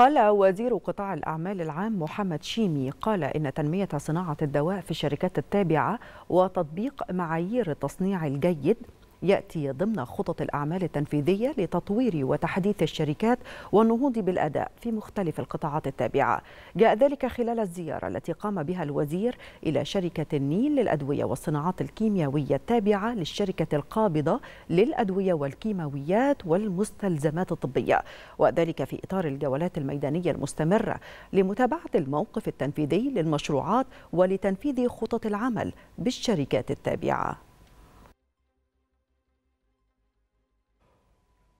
قال وزير قطاع الأعمال العام محمد شيمي قال إن تنمية صناعة الدواء في الشركات التابعة وتطبيق معايير التصنيع الجيد يأتي ضمن خطط الأعمال التنفيذية لتطوير وتحديث الشركات والنهوض بالأداء في مختلف القطاعات التابعة جاء ذلك خلال الزيارة التي قام بها الوزير إلى شركة النيل للأدوية والصناعات الكيميائية التابعة للشركة القابضة للأدوية والكيماويات والمستلزمات الطبية وذلك في إطار الجولات الميدانية المستمرة لمتابعة الموقف التنفيذي للمشروعات ولتنفيذ خطط العمل بالشركات التابعه